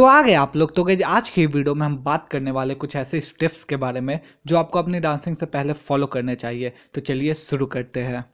तो आ गए आप लोग तो गए आज की वीडियो में हम बात करने वाले कुछ ऐसे स्टेप्स के बारे में जो आपको अपनी डांसिंग से पहले फॉलो करने चाहिए तो चलिए शुरू करते हैं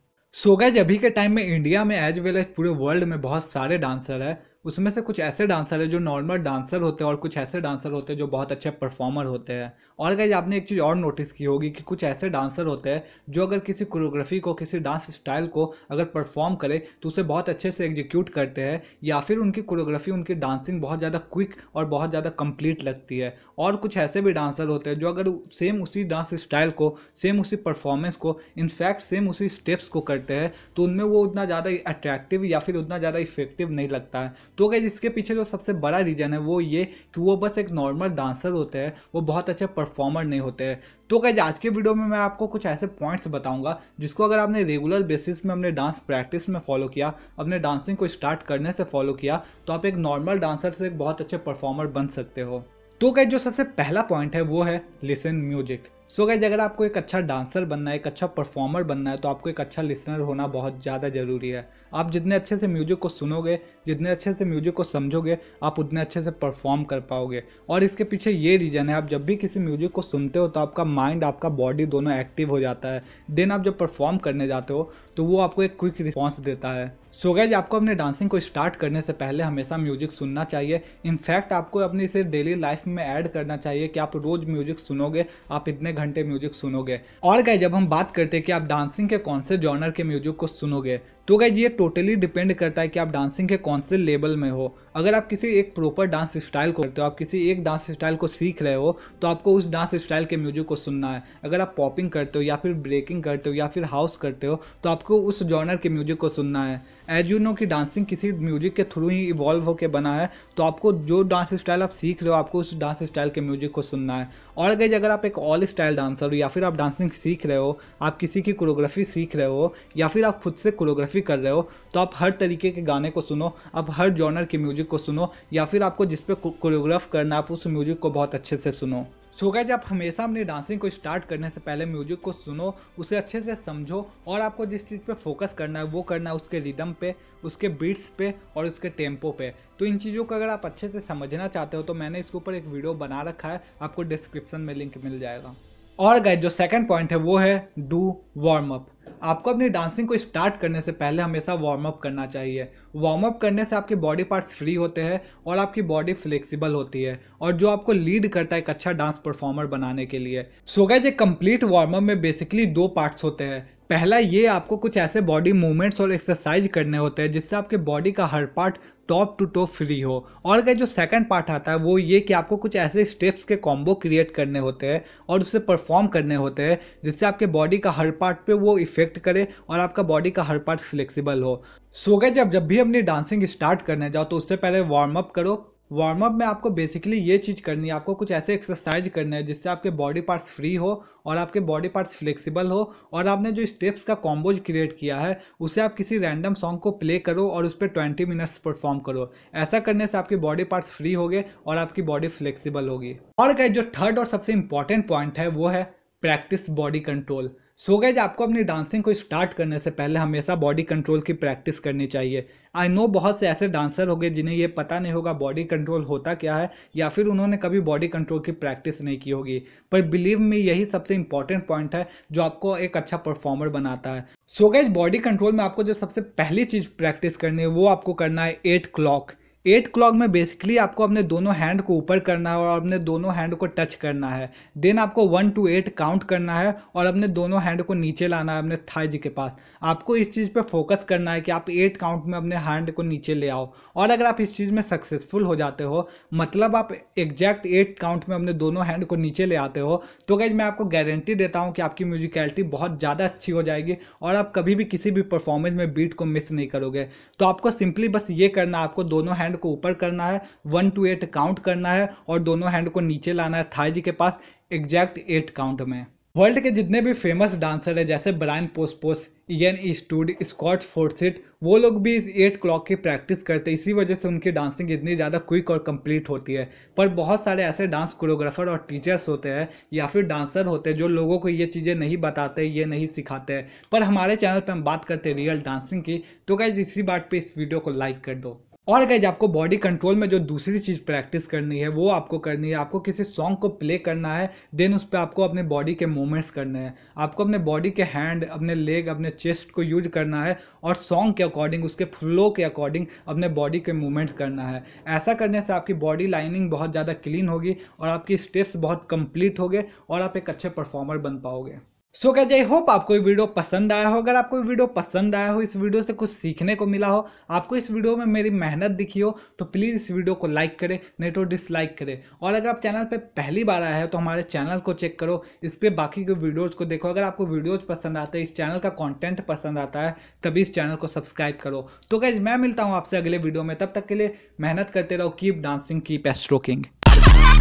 सो गए अभी के टाइम में इंडिया में एज वेल एज पूरे वर्ल्ड में बहुत सारे डांसर हैं उसमें से कुछ ऐसे डांसर है जो नॉर्मल डांसर होते हैं और कुछ ऐसे डांसर होते हैं जो बहुत अच्छे परफॉर्मर होते हैं और अगर आपने एक चीज़ और नोटिस की होगी कि कुछ ऐसे डांसर होते हैं जो अगर किसी कोरियोग्राफी को किसी डांस स्टाइल को अगर परफॉर्म करे तो उसे बहुत अच्छे से एग्जीक्यूट करते हैं या फिर उनकी कोरियोग्राफी उनकी डांसिंग बहुत ज़्यादा क्विक और बहुत ज़्यादा कंप्लीट लगती है और कुछ ऐसे भी डांसर होते हैं जो अगर सेम उसी डांस स्टाइल को सेम उसी परफॉर्मेंस को इनफैक्ट सेम उसी स्टेप्स को करते हैं तो उनमें वो उतना ज़्यादा अट्रैक्टिव या फिर उतना ज़्यादा इफेक्टिव नहीं लगता है तो गई इसके पीछे जो सबसे बड़ा रीज़न है वो ये कि वो बस एक नॉर्मल डांसर होते हैं वो बहुत अच्छे परफॉर्मर नहीं होते हैं तो गई आज के वीडियो में मैं आपको कुछ ऐसे पॉइंट्स बताऊंगा जिसको अगर आपने रेगुलर बेसिस में अपने डांस प्रैक्टिस में फॉलो किया अपने डांसिंग को स्टार्ट करने से फॉलो किया तो आप एक नॉर्मल डांसर से एक बहुत अच्छे परफॉर्मर बन सकते हो तो गए जो सबसे पहला पॉइंट है वो है लिसन म्यूजिक सो गाइज अगर आपको एक अच्छा डांसर बनना है एक अच्छा परफॉर्मर बनना है तो आपको एक अच्छा लिसनर होना बहुत ज़्यादा ज़रूरी है आप जितने अच्छे से म्यूज़िक को सुनोगे जितने अच्छे से म्यूज़िक को समझोगे आप उतने अच्छे से परफॉर्म कर पाओगे और इसके पीछे ये रीज़न है आप जब भी किसी म्यूज़िक को सुनते हो तो आपका माइंड आपका बॉडी दोनों एक्टिव हो जाता है देन आप जब परफॉर्म करने जाते हो तो वो आपको एक क्विक रिस्पॉन्स देता है सो गैज आपको अपने डांसिंग को स्टार्ट करने से पहले हमेशा म्यूजिक सुनना चाहिए इनफैक्ट आपको अपनी इसे डेली लाइफ में ऐड करना चाहिए कि आप रोज़ म्यूजिक सुनोगे आप इतने घंटे म्यूजिक सुनोगे और गए जब हम बात करते हैं कि आप डांसिंग के कौन से जॉनर के म्यूजिक को सुनोगे तो गाइज ये टोटली डिपेंड करता है कि आप डांसिंग के कौन से लेवल में हो अगर आप किसी एक प्रॉपर डांस स्टाइल को करते हो आप किसी एक डांस स्टाइल को सीख रहे हो तो आपको उस डांस स्टाइल के म्यूजिक को सुनना है अगर आप पॉपिंग करते हो या फिर ब्रेकिंग करते हो या फिर हाउस करते हो तो आपको उस जॉनर के म्यूजिक को सुनना है एज यू नो कि डांसिंग किसी म्यूजिक के थ्रू ही इवॉल्व होकर बना है तो आपको जो डांस स्टाइल आप सीख रहे हो आपको उस डांस स्टाइल के म्यूजिक को सुनना है और गई अगर आप एक ऑल स्टाइल डांसर हो या फिर आप डांसिंग सीख रहे हो आप किसी की कोरियोग्राफी सीख रहे हो या फिर आप खुद से कोरियोग्राफी भी कर रहे हो तो आप हर तरीके के गाने को सुनो आप हर जॉनर के म्यूज़िक को सुनो या फिर आपको जिस पे कोरियोग्राफ करना आप उस म्यूज़िक को बहुत अच्छे से सुनो सो गैज आप हमेशा अपनी डांसिंग को स्टार्ट करने से पहले म्यूजिक को सुनो उसे अच्छे से समझो और आपको जिस चीज़ पे फोकस करना है वो करना है उसके रिदम पे उसके बीट्स पे और उसके टेम्पो पे तो इन चीज़ों को अगर आप अच्छे से समझना चाहते हो तो मैंने इसके ऊपर एक वीडियो बना रखा है आपको डिस्क्रिप्शन में लिंक मिल जाएगा और गाइज जो सेकंड पॉइंट है वो है डू वार्म अप आपको अपनी डांसिंग को स्टार्ट करने से पहले हमेशा वार्म अप करना चाहिए वार्म अप करने से आपके बॉडी पार्ट्स फ्री होते हैं और आपकी बॉडी फ्लेक्सिबल होती है और जो आपको लीड करता है एक अच्छा डांस परफॉर्मर बनाने के लिए सो गाइज एक कंप्लीट वार्म अप में बेसिकली दो पार्ट्स होते हैं पहला ये आपको कुछ ऐसे बॉडी मूवमेंट्स और एक्सरसाइज करने होते हैं जिससे आपके बॉडी का हर part top to top free हो और का जो सेकंड पार्ट आता है वो ये कि आपको कुछ ऐसे स्टेप्स के कॉम्बो क्रिएट करने होते हैं और उससे परफॉर्म करने होते हैं जिससे आपके बॉडी का हर पार्ट पे वो इफेक्ट करे और आपका बॉडी का हर पार्ट फ्लेक्सिबल हो सो गए जब जब भी अपनी डांसिंग स्टार्ट करने जाओ तो उससे पहले वार्म अप करो वार्म अप में आपको बेसिकली ये चीज़ करनी है आपको कुछ ऐसे एक्सरसाइज करना है जिससे आपके बॉडी पार्ट्स फ्री हो और आपके बॉडी पार्ट्स फ्लेक्सिबल हो और आपने जो स्टेप्स का कॉम्बोज क्रिएट किया है उसे आप किसी रैंडम सॉन्ग को प्ले करो और उस पर ट्वेंटी मिनट्स परफॉर्म करो ऐसा करने से आपके बॉडी पार्ट्स फ्री हो गए और आपकी बॉडी फ्लेक्सिबल होगी और का जो थर्ड और सबसे इंपॉर्टेंट पॉइंट है वो है practice body control so so guys आपको अपनी डांसिंग को स्टार्ट करने से पहले हमेशा बॉडी कंट्रोल की प्रैक्टिस करनी चाहिए आई नो बहुत से ऐसे डांसर होंगे जिन्हें ये पता नहीं होगा बॉडी कंट्रोल होता क्या है या फिर उन्होंने कभी बॉडी कंट्रोल की प्रैक्टिस नहीं की होगी पर बिलीव में यही सबसे इंपॉर्टेंट पॉइंट है जो आपको एक अच्छा परफॉर्मर बनाता है सो गैज बॉडी कंट्रोल में आपको जो सबसे पहली चीज़ प्रैक्टिस करनी है वो आपको करना है एट क्लॉक एट क्लॉक में बेसिकली आपको अपने दोनों हैंड को ऊपर करना है और अपने दोनों हैंड को टच करना है देन आपको वन टू एट काउंट करना है और अपने दोनों हैंड को नीचे लाना है अपने थाइज के पास आपको इस चीज़ पर फोकस करना है कि आप एट काउंट में अपने हैंड को नीचे ले आओ और अगर आप इस चीज़ में सक्सेसफुल हो जाते हो मतलब आप एग्जैक्ट एट काउंट में अपने दोनों हैंड को नीचे ले आते हो तो गैज मैं आपको गारंटी देता हूँ कि आपकी म्यूजिकलिटी बहुत ज़्यादा अच्छी हो जाएगी और आप कभी भी किसी भी परफॉर्मेंस में बीट को मिस नहीं करोगे तो आपको सिंपली बस ये करना आपको दोनों हैंड हैंड को ऊपर करना है वन टू एट काउंट करना है और दोनों हैंड को नीचे लाना है जी के पास एग्जैक्ट एट काउंट में वर्ल्ड के जितने भी फेमस डांसर है जैसे ब्रायन पोस्पोस इन ईस्टूड स्कॉट फोर्सिट वो लोग भी इस एट क्लॉक की प्रैक्टिस करते हैं इसी वजह से उनकी डांसिंग इतनी ज़्यादा क्विक और कंप्लीट होती है पर बहुत सारे ऐसे डांस कोरियोग्राफर और टीचर्स होते हैं या फिर डांसर होते हैं जो लोगों को ये चीज़ें नहीं बताते ये नहीं सिखाते हैं पर हमारे चैनल पर हम बात करते हैं रियल डांसिंग की तो क्या इसी बात पर इस वीडियो को लाइक कर दो और गैज आपको बॉडी कंट्रोल में जो दूसरी चीज़ प्रैक्टिस करनी है वो आपको करनी है आपको किसी सॉन्ग को प्ले करना है देन उस पर आपको अपने बॉडी के मूवमेंट्स करने हैं आपको अपने बॉडी के हैंड अपने लेग अपने चेस्ट को यूज करना है और सॉन्ग के अकॉर्डिंग उसके फ्लो के अकॉर्डिंग अपने बॉडी के मूवमेंट्स करना है ऐसा करने से आपकी बॉडी लाइनिंग बहुत ज़्यादा क्लीन होगी और आपकी स्टेप्स बहुत कंप्लीट हो और आप एक अच्छे परफॉर्मर बन पाओगे सो क्या आई होप आपको ये वीडियो पसंद आया हो अगर आपको ये वीडियो पसंद आया हो इस वीडियो से कुछ सीखने को मिला हो आपको इस वीडियो में मेरी मेहनत दिखी हो तो प्लीज़ इस वीडियो को लाइक करें नहीं तो डिसलाइक करें और अगर आप चैनल पे पहली बार आए हो तो हमारे चैनल को चेक करो इस पर बाकी के वीडियोज़ को देखो अगर आपको वीडियोज़ पसंद आते हैं इस चैनल का कॉन्टेंट पसंद आता है तभी इस चैनल को सब्सक्राइब करो तो गैज मैं मिलता हूँ आपसे अगले वीडियो में तब तक के लिए मेहनत करते रहो कीप डांसिंग कीप एस्ट्रोकिंग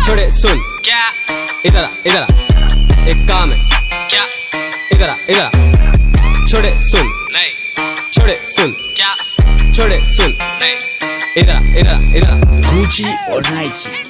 छोड़े सुन क्या इधर इधर एक काम है इधर छोड़े सुन नहीं छोड़े सुन क्या छोड़े सुन नहीं इधर इधर इधर गुची और नाइकी